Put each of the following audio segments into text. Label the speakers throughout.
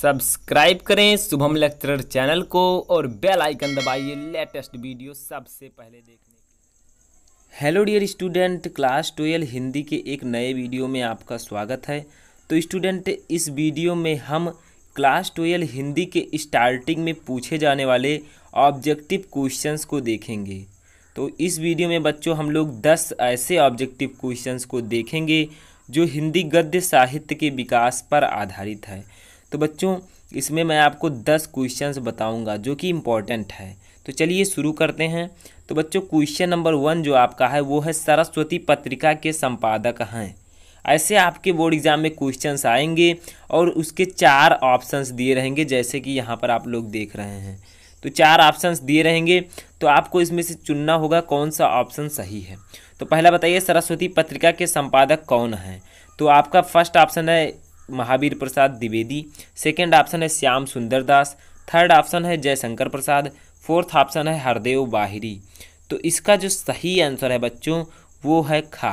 Speaker 1: subscribe करें Shubham lecturer channel को और बेल आइकन दबाइए लेटेस्ट वीडियो सबसे पहले देखने hello dear student class twelve Hindi के एक नए वीडियो में आपका स्वागत है तो स्टूडेंट इस वीडियो में हम क्लास ट्वेल्व हिंदी के स्टार्टिंग में पूछे जाने वाले ऑब्जेक्टिव क्वेश्चंस को देखेंगे तो इस वीडियो में बच्चों हम लोग दस ऐसे ऑब्जेक्टिव क्वेश्चंस को देखेंगे जो हिंदी गद्य साहित्य के विकास पर आधारित है तो बच्चों इसमें मैं आपको दस क्वेश्चंस बताऊंगा जो कि इम्पॉर्टेंट है तो चलिए शुरू करते हैं तो बच्चों क्वेश्चन नंबर वन जो आपका है वो है सरस्वती पत्रिका के संपादक हैं ऐसे आपके बोर्ड एग्ज़ाम में क्वेश्चंस आएंगे और उसके चार ऑप्शंस दिए रहेंगे जैसे कि यहाँ पर आप लोग देख रहे हैं तो चार ऑप्शंस दिए रहेंगे तो आपको इसमें से चुनना होगा कौन सा ऑप्शन सही है तो पहला बताइए सरस्वती पत्रिका के संपादक कौन हैं तो आपका फर्स्ट ऑप्शन है महावीर प्रसाद द्विवेदी सेकेंड ऑप्शन है श्याम सुंदर दास थर्ड ऑप्शन है जयशंकर प्रसाद फोर्थ ऑप्शन है हरदेव बाहिरी तो इसका जो सही आंसर है बच्चों वो है खा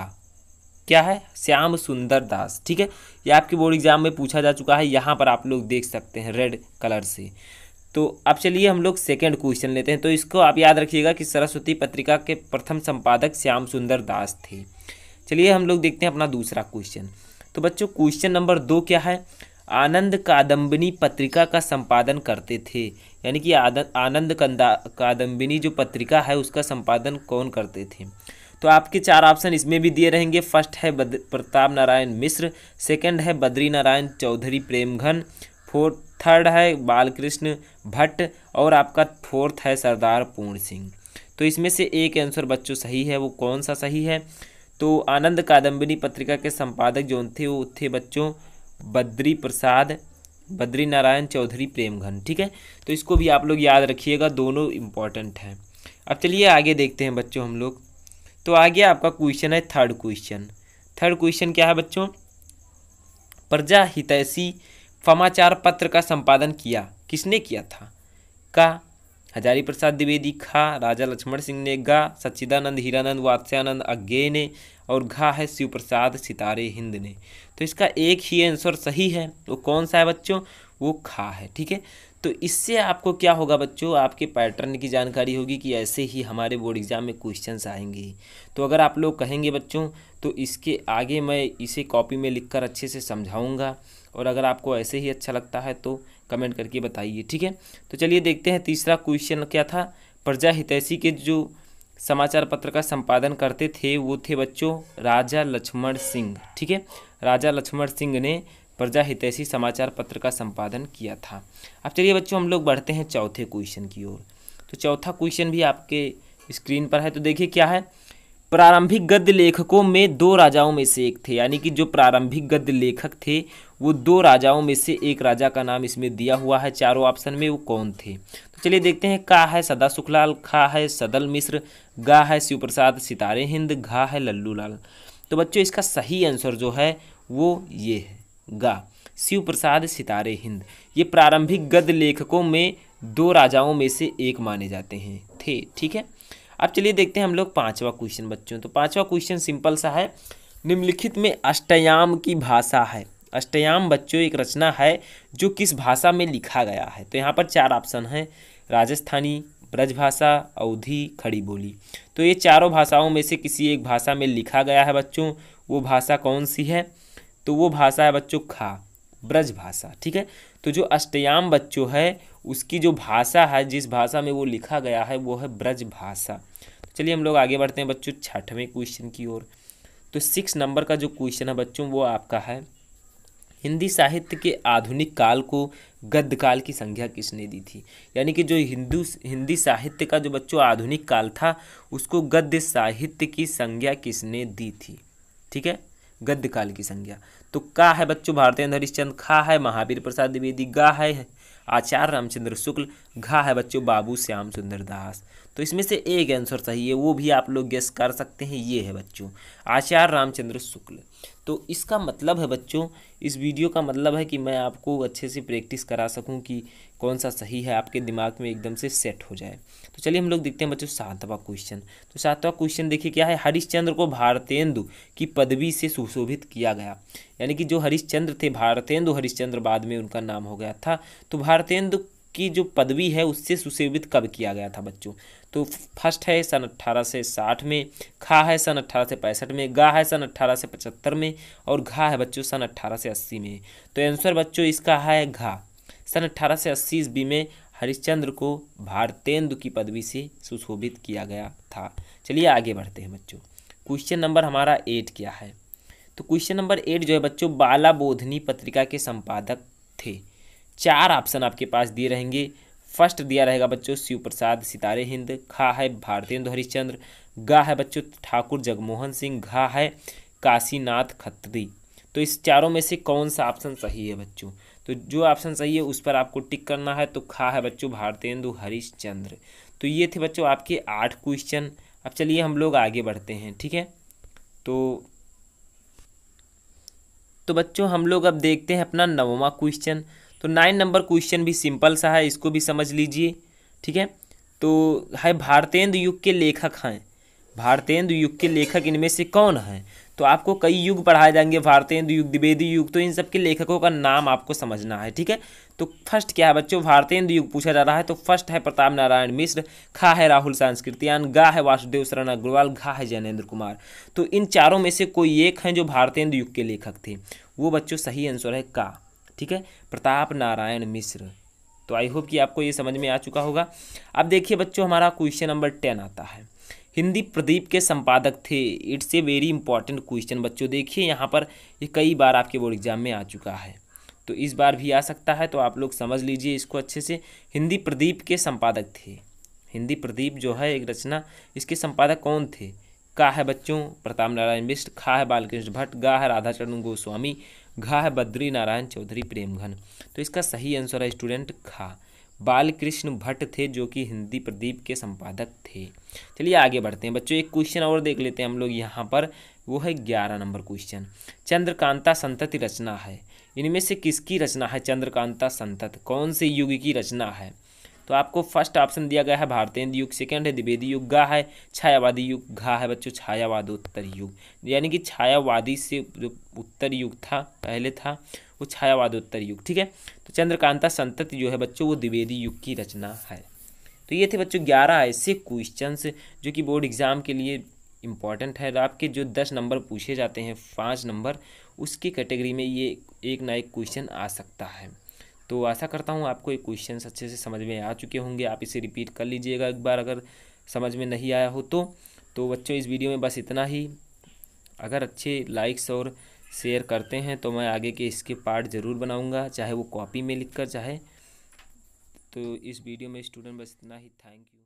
Speaker 1: क्या है श्याम सुंदर दास ठीक है ये आपके बोर्ड एग्जाम में पूछा जा चुका है यहाँ पर आप लोग देख सकते हैं रेड कलर से तो अब चलिए हम लोग सेकेंड क्वेश्चन लेते हैं तो इसको आप याद रखिएगा कि सरस्वती पत्रिका के प्रथम संपादक श्याम सुंदर दास थे चलिए हम लोग देखते हैं अपना दूसरा क्वेश्चन तो बच्चों क्वेश्चन नंबर दो क्या है आनंद कादम्बिनी पत्रिका का संपादन करते थे यानी कि आनंद कंदा कादम्बिनी जो पत्रिका है उसका संपादन कौन करते थे तो आपके चार ऑप्शन इसमें भी दिए रहेंगे फर्स्ट है प्रताप नारायण मिश्र सेकंड है बद्री नारायण चौधरी प्रेमघन फोर्थ थर्ड है बालकृष्ण भट्ट और आपका फोर्थ है सरदार पूर्ण सिंह तो इसमें से एक आंसर बच्चों सही है वो कौन सा सही है तो आनंद कादम्बिनी पत्रिका के संपादक जो थे वो थे बच्चों बद्री प्रसाद बद्री नारायण चौधरी प्रेमघन ठीक है तो इसको भी आप लोग याद रखिएगा दोनों इम्पॉर्टेंट हैं अब चलिए आगे देखते हैं बच्चों हम लोग तो आगे आपका क्वेश्चन है थर्ड क्वेश्चन थर्ड क्वेश्चन क्या है बच्चों प्रजा हितैषी समाचार पत्र का संपादन किया किसने किया था का हजारी प्रसाद द्विवेदी खा राजा लक्ष्मण सिंह ने गा सच्चिदानंद हीरानंद वात्स्यानंद अज्ञे ने और घा है शिव प्रसाद सितारे हिंद ने तो इसका एक ही आंसर सही है वो कौन सा है बच्चों वो खा है ठीक है तो इससे आपको क्या होगा बच्चों आपके पैटर्न की जानकारी होगी कि ऐसे ही हमारे बोर्ड एग्ज़ाम में क्वेश्चंस आएंगे तो अगर आप लोग कहेंगे बच्चों तो इसके आगे मैं इसे कॉपी में लिखकर अच्छे से समझाऊंगा और अगर आपको ऐसे ही अच्छा लगता है तो कमेंट करके बताइए ठीक है तो चलिए देखते हैं तीसरा क्वेश्चन क्या था प्रजा हितैषी के जो समाचार पत्र का संपादन करते थे वो थे बच्चों राजा लक्ष्मण सिंह ठीक है राजा लक्ष्मण सिंह ने प्रजा हितैषी समाचार पत्र का संपादन किया था अब चलिए बच्चों हम लोग बढ़ते हैं चौथे क्वेश्चन की ओर तो चौथा क्वेश्चन भी आपके स्क्रीन पर है तो देखिए क्या है प्रारंभिक गद्य लेखकों में दो राजाओं में से एक थे यानी कि जो प्रारंभिक गद्य लेखक थे वो दो राजाओं में से एक राजा का नाम इसमें दिया हुआ है चारों ऑप्शन में वो कौन थे तो चलिए देखते हैं का है सदा सुखलाल खा है सदल मिश्र गा है शिवप्रसाद सितारे हिंद घा है लल्लू लाल तो बच्चों इसका सही आंसर जो है वो ये है गा शिव प्रसाद सितारे हिंद ये प्रारंभिक गद्य लेखकों में दो राजाओं में से एक माने जाते हैं थे ठीक है अब चलिए देखते हैं हम लोग पाँचवा क्वेश्चन बच्चों तो पाँचवा क्वेश्चन सिंपल सा है निम्नलिखित में अष्टयाम की भाषा है अष्टयाम बच्चों एक रचना है जो किस भाषा में लिखा गया है तो यहाँ पर चार ऑप्शन हैं राजस्थानी ब्रजभाषा अवधि खड़ी बोली तो ये चारों भाषाओं में से किसी एक भाषा में लिखा गया है बच्चों वो भाषा कौन सी है तो वो भाषा है बच्चों खा ब्रज भाषा ठीक है तो जो अष्टयाम बच्चों है उसकी जो भाषा है जिस भाषा में वो लिखा गया है वो है ब्रज भाषा तो चलिए हम लोग आगे बढ़ते हैं बच्चों छठवें क्वेश्चन की ओर तो सिक्स नंबर का जो क्वेश्चन है बच्चों वो आपका है हिंदी साहित्य के आधुनिक काल को गद्य काल की संज्ञा किसने दी थी यानी कि जो हिंदू हिंदी साहित्य का जो बच्चों आधुनिक काल था उसको गद्य साहित्य की संज्ञा किसने दी थी ठीक है गद्य काल की संज्ञा तो का है बच्चों भारतीय हरिश्चंद खा है महावीर प्रसाद द्विवेदी गा है आचार्य रामचंद्र शुक्ल घा है बच्चों बाबू श्याम सुंदर दास तो इसमें से एक आंसर सही है वो भी आप लोग गेस कर सकते हैं ये है बच्चों आचार्य रामचंद्र शुक्ल तो इसका मतलब है बच्चों इस वीडियो का मतलब है कि मैं आपको अच्छे से प्रैक्टिस करा सकूं कि कौन सा सही है आपके दिमाग में एकदम से सेट हो जाए तो चलिए हम लोग देखते हैं बच्चों सातवां क्वेश्चन तो सातवां क्वेश्चन देखिए क्या है हरिश्चंद्र को भारतेंदु की पदवी से सुशोभित किया गया यानी कि जो हरिश्चंद्र थे भारतेंदु हरिश्चंद्र बाद में उनका नाम हो गया था तो भारतेंदु की जो पदवी है उससे सुशोभित कब किया गया था बच्चों तो फर्स्ट है सन अट्ठारह से साठ में खा है सन अट्ठारह से पैंसठ में गा है सन अट्ठारह से पचहत्तर में और घा है बच्चों सन अट्ठारह से अस्सी में तो आंसर बच्चों इसका है घा सन अट्ठारह से अस्सी ईस्वी में हरिश्चंद्र को भारतेंदु की पदवी से सुशोभित किया गया था चलिए आगे बढ़ते हैं बच्चों क्वेश्चन नंबर हमारा एट क्या है तो क्वेश्चन नंबर एट जो है बच्चों बाला बोधनी पत्रिका के संपादक थे चार ऑप्शन आपके पास दिए रहेंगे फर्स्ट दिया रहेगा बच्चों शिव प्रसाद सितारे हिंद खा है भारतेंदु हरिश्चंद्र गा है बच्चों ठाकुर जगमोहन सिंह घा है काशीनाथ खत्री तो इस चारों में से कौन सा ऑप्शन सही है बच्चों तो जो ऑप्शन सही है उस पर आपको टिक करना है तो खा है बच्चों भारतेंदु हरिश्चंद्र तो ये थे बच्चों आपके आठ क्वेश्चन अब चलिए हम लोग आगे बढ़ते हैं ठीक है तो तो बच्चों हम लोग अब देखते हैं अपना नववा क्वेश्चन तो नाइन नंबर क्वेश्चन भी सिंपल सा है इसको भी समझ लीजिए ठीक है तो है भारतेंद्र युग के लेखक हैं भारतेंद्र युग के लेखक इनमें से कौन हैं तो आपको कई युग पढ़ाए जाएंगे भारतेंदु युग द्विवेदी युग तो इन सब के लेखकों का नाम आपको समझना है ठीक है तो फर्स्ट क्या है बच्चों भारतेंदु युग पूछा जा रहा है तो फर्स्ट है प्रताप नारायण मिश्र खा है राहुल सांस्कृतियान गा है वासुदेव शरण अग्रवाल घा है जैनेन्द्र कुमार तो इन चारों में से कोई एक हैं जो भारतेंदु युग के लेखक थे वो बच्चों सही आंसर है का ठीक है प्रताप नारायण मिश्र तो आई होप कि आपको ये समझ में आ चुका होगा अब देखिए बच्चों हमारा क्वेश्चन नंबर टेन आता है हिंदी प्रदीप के संपादक थे it's a very important question बच्चों देखिए यहाँ पर ये कई बार आपके बोर्ड एग्जाम में आ चुका है तो इस बार भी आ सकता है तो आप लोग समझ लीजिए इसको अच्छे से हिंदी प्रदीप के संपादक थे हिंदी प्रदीप जो है एक रचना इसके संपादक कौन थे का है बच्चों प्रताप नारायण मिश्र खा है बालकृष्ण भट्ट गा है राधाचरण गोस्वामी घा है बद्री नारायण चौधरी प्रेमघन तो इसका सही आंसर है स्टूडेंट खा बालकृष्ण भट्ट थे जो कि हिंदी प्रदीप के संपादक थे चलिए आगे बढ़ते हैं बच्चों एक क्वेश्चन और देख लेते हैं हम लोग यहाँ पर वो है ग्यारह नंबर क्वेश्चन चंद्रकांता संतति रचना है इनमें से किसकी रचना है चंद्रकांता संतत कौन से युग की रचना है तो आपको फर्स्ट ऑप्शन दिया गया है भारतेंद्र युग सेकेंड है द्विवेदी युग गा है छायावादी युग घा है बच्चों छायावाद उत्तर युग यानी कि छायावादी से जो उत्तर युग था पहले था वो छायावाद उत्तर युग ठीक है तो चंद्रकांता संतति जो है बच्चों वो द्विवेदी युग की रचना है तो ये थे बच्चों ग्यारह ऐसे क्वेश्चंस जो कि बोर्ड एग्ज़ाम के लिए इम्पॉर्टेंट है आपके जो दस नंबर पूछे जाते हैं पाँच नंबर उसकी कैटेगरी में ये एक ना एक क्वेश्चन आ सकता है तो आशा करता हूँ आपको ये क्वेश्चन अच्छे से समझ में आ चुके होंगे आप इसे रिपीट कर लीजिएगा एक बार अगर समझ में नहीं आया हो तो तो बच्चों इस वीडियो में बस इतना ही अगर अच्छे लाइक्स और शेयर करते हैं तो मैं आगे के इसके पार्ट ज़रूर बनाऊँगा चाहे वो कॉपी में लिख कर चाहे तो इस वीडियो में स्टूडेंट बस इतना ही थैंक यू